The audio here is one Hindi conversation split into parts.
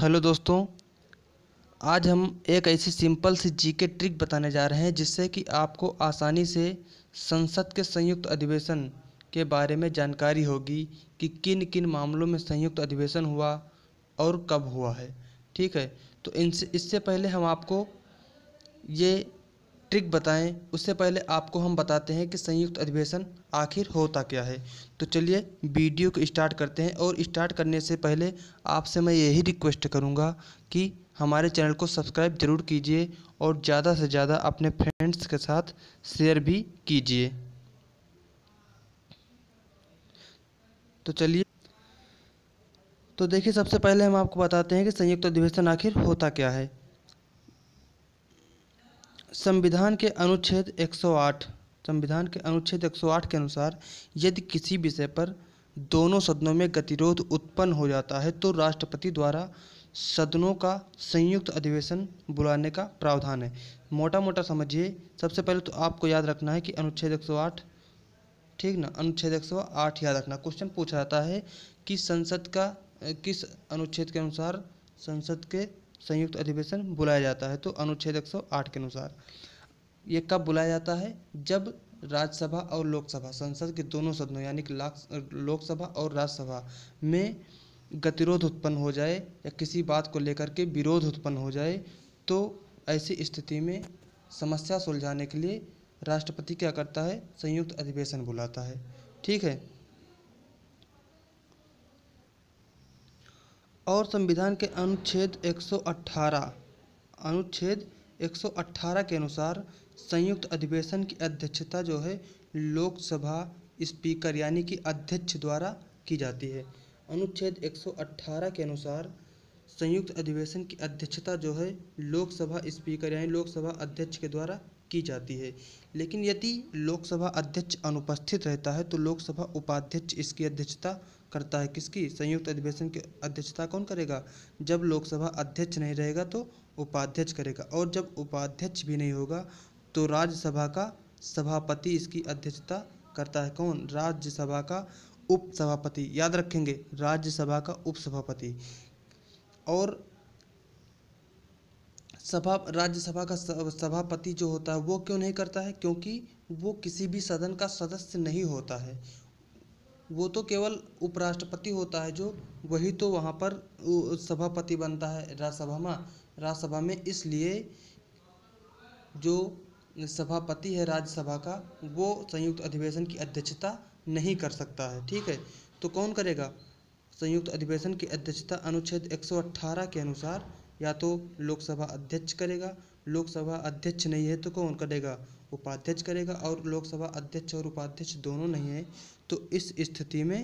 हेलो दोस्तों आज हम एक ऐसी सिंपल सी जी के ट्रिक बताने जा रहे हैं जिससे कि आपको आसानी से संसद के संयुक्त अधिवेशन के बारे में जानकारी होगी कि किन किन मामलों में संयुक्त अधिवेशन हुआ और कब हुआ है ठीक है तो इनसे इससे पहले हम आपको ये ट्रिक बताएं उससे पहले आपको हम बताते हैं कि संयुक्त अधिवेशन आखिर होता क्या है तो चलिए वीडियो को स्टार्ट करते हैं और स्टार्ट करने से पहले आपसे मैं यही रिक्वेस्ट करूँगा कि हमारे चैनल को सब्सक्राइब जरूर कीजिए और ज़्यादा से ज़्यादा अपने फ्रेंड्स के साथ शेयर भी कीजिए तो चलिए तो देखिए सबसे पहले हम आपको बताते हैं कि संयुक्त अधिवेशन आखिर होता क्या है संविधान के अनुच्छेद 108 संविधान के अनुच्छेद 108 के अनुसार यदि किसी विषय पर दोनों सदनों में गतिरोध उत्पन्न हो जाता है तो राष्ट्रपति द्वारा सदनों का संयुक्त अधिवेशन बुलाने का प्रावधान है मोटा मोटा समझिए सबसे पहले तो आपको याद रखना है कि अनुच्छेद 108 ठीक ना अनुच्छेद 108 याद रखना क्वेश्चन पूछा जाता है कि संसद का किस अनुच्छेद के अनुसार संसद के संयुक्त अधिवेशन बुलाया जाता है तो अनुच्छेद 108 के अनुसार ये कब बुलाया जाता है जब राज्यसभा और लोकसभा संसद के दोनों सदनों यानी कि लोकसभा और राज्यसभा में गतिरोध उत्पन्न हो जाए या किसी बात को लेकर के विरोध उत्पन्न हो जाए तो ऐसी स्थिति में समस्या सुलझाने के लिए राष्ट्रपति क्या करता है संयुक्त अधिवेशन बुलाता है ठीक है और संविधान के अनुच्छेद 118 अनुच्छेद 118 के अनुसार संयुक्त अधिवेशन की अध्यक्षता जो है लोकसभा स्पीकर यानी कि अध्यक्ष द्वारा की जाती है अनुच्छेद 118 के अनुसार संयुक्त अधिवेशन की अध्यक्षता जो है लोकसभा स्पीकर यानी लोकसभा अध्यक्ष के द्वारा की जाती है लेकिन यदि लोकसभा अध्यक्ष अनुपस्थित रहता है तो लोकसभा उपाध्यक्ष इसकी अध्यक्षता करता है किसकी संयुक्त अधिवेशन की अध्यक्षता कौन करेगा जब लोकसभा अध्यक्ष नहीं रहेगा तो उपाध्यक्ष करेगा और जब उपाध्यक्ष भी नहीं होगा तो राज्यसभा का सभापति इसकी अध्यक्षता करता है कौन राज्यसभा का उपसभापति याद रखेंगे राज्यसभा का उपसभापति और सभा राज्यसभा का सभापति जो होता है वो क्यों नहीं करता है क्योंकि वो किसी भी सदन का सदस्य नहीं होता है वो तो केवल उपराष्ट्रपति होता है जो वही तो वहाँ पर सभापति बनता है राज्यसभा में राज्यसभा में इसलिए जो सभापति है राज्यसभा का वो संयुक्त अधिवेशन की अध्यक्षता नहीं कर सकता है ठीक है तो कौन करेगा संयुक्त अधिवेशन की अध्यक्षता अनुच्छेद 118 के अनुसार या तो लोकसभा अध्यक्ष करेगा लोकसभा अध्यक्ष नहीं है तो कौन करेगा उपाध्यक्ष करेगा और लोकसभा अध्यक्ष और उपाध्यक्ष दोनों नहीं है तो इस स्थिति में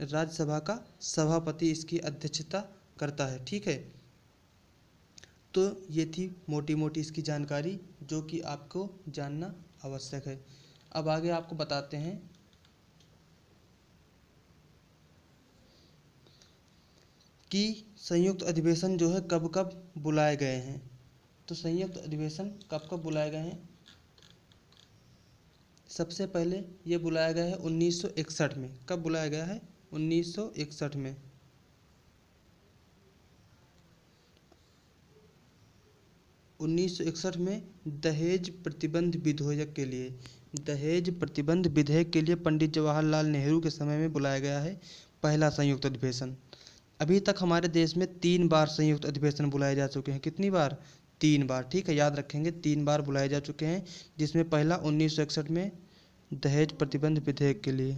राज्यसभा का सभापति इसकी अध्यक्षता करता है ठीक है तो ये थी मोटी मोटी इसकी जानकारी जो कि आपको जानना आवश्यक है अब आगे आपको बताते हैं कि संयुक्त अधिवेशन जो है कब कब बुलाए गए हैं तो संयुक्त अधिवेशन कब कब बुलाए गए हैं सबसे पहले ये बुलाया गया है 1961 में कब बुलाया गया है 1961 में उन्नीस में दहेज प्रतिबंध विधेयक के लिए दहेज प्रतिबंध विधेयक के लिए पंडित जवाहरलाल नेहरू के समय में बुलाया गया है पहला संयुक्त अधिवेशन अभी तक हमारे देश में तीन बार संयुक्त अधिवेशन बुलाए जा चुके हैं कितनी बार तीन बार ठीक है याद रखेंगे तीन बार बुलाए जा चुके हैं जिसमें पहला उन्नीस में दहेज प्रतिबंध विधेयक के लिए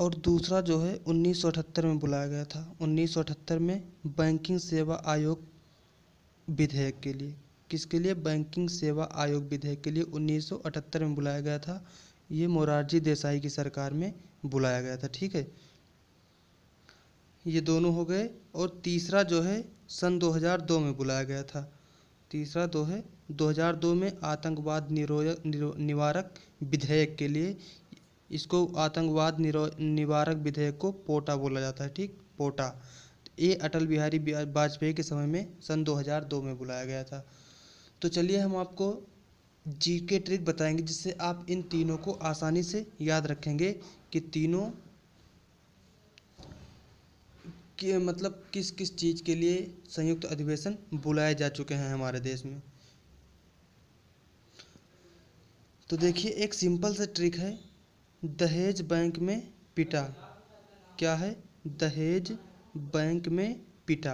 और दूसरा जो है 1978 में बुलाया गया था 1978 में बैंकिंग सेवा आयोग विधेयक के लिए किसके लिए बैंकिंग सेवा आयोग विधेयक के लिए 1978 में बुलाया गया था ये मोरारजी देसाई की सरकार में बुलाया गया था ठीक है ये दोनों हो गए और तीसरा जो है सन 2002 में बुलाया गया था तीसरा दो है दो हज़ार दो में आतंकवाद निवारक विधेयक के लिए इसको आतंकवाद निवारक विधेयक को पोटा बोला जाता है ठीक पोटा ये अटल बिहारी वाजपेयी के समय में सन 2002 में बुलाया गया था तो चलिए हम आपको जी के ट्रिक बताएंगे जिससे आप इन तीनों को आसानी से याद रखेंगे कि तीनों कि मतलब किस किस चीज़ के लिए संयुक्त अधिवेशन बुलाए जा चुके हैं हमारे देश में तो देखिए एक सिंपल सा ट्रिक है दहेज बैंक में पिटा क्या है दहेज बैंक में पिटा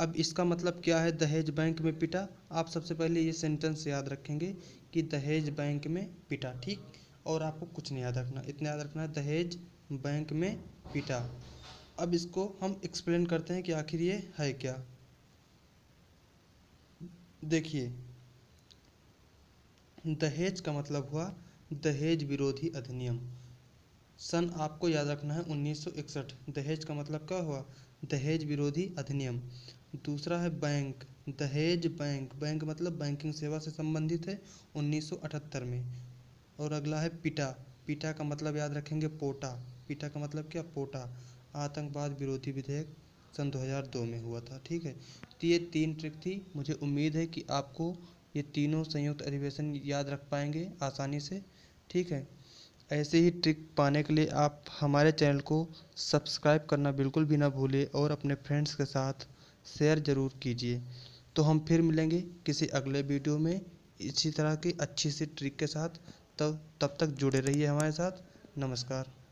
अब इसका मतलब क्या है दहेज बैंक में पिटा आप सबसे पहले ये सेंटेंस याद रखेंगे कि दहेज बैंक में पिटा ठीक और आपको कुछ नहीं याद रखना इतना याद रखना है दहेज बैंक में पिटा अब इसको हम एक्सप्लेन करते हैं कि आखिर ये है क्या देखिए दहेज का मतलब हुआ दहेज विरोधी अधिनियम सन आपको याद रखना है 1961 दहेज का मतलब क्या हुआ दहेज विरोधी अधिनियम दूसरा है बैंक दहेज बैंक बैंक मतलब बैंकिंग सेवा से संबंधित है 1978 में और अगला है पिटा पिटा का मतलब याद रखेंगे पोटा पिटा का मतलब क्या पोटा आतंकवाद विरोधी विधेयक सन 2002 में हुआ था ठीक है तो ये तीन ट्रिक थी मुझे उम्मीद है कि आपको ये तीनों संयुक्त अधिवेशन याद रख पाएंगे आसानी से ठीक है ऐसे ही ट्रिक पाने के लिए आप हमारे चैनल को सब्सक्राइब करना बिल्कुल भी ना भूलें और अपने फ्रेंड्स के साथ शेयर ज़रूर कीजिए तो हम फिर मिलेंगे किसी अगले वीडियो में इसी तरह की अच्छी सी ट्रिक के साथ तब तब तक जुड़े रहिए हमारे साथ नमस्कार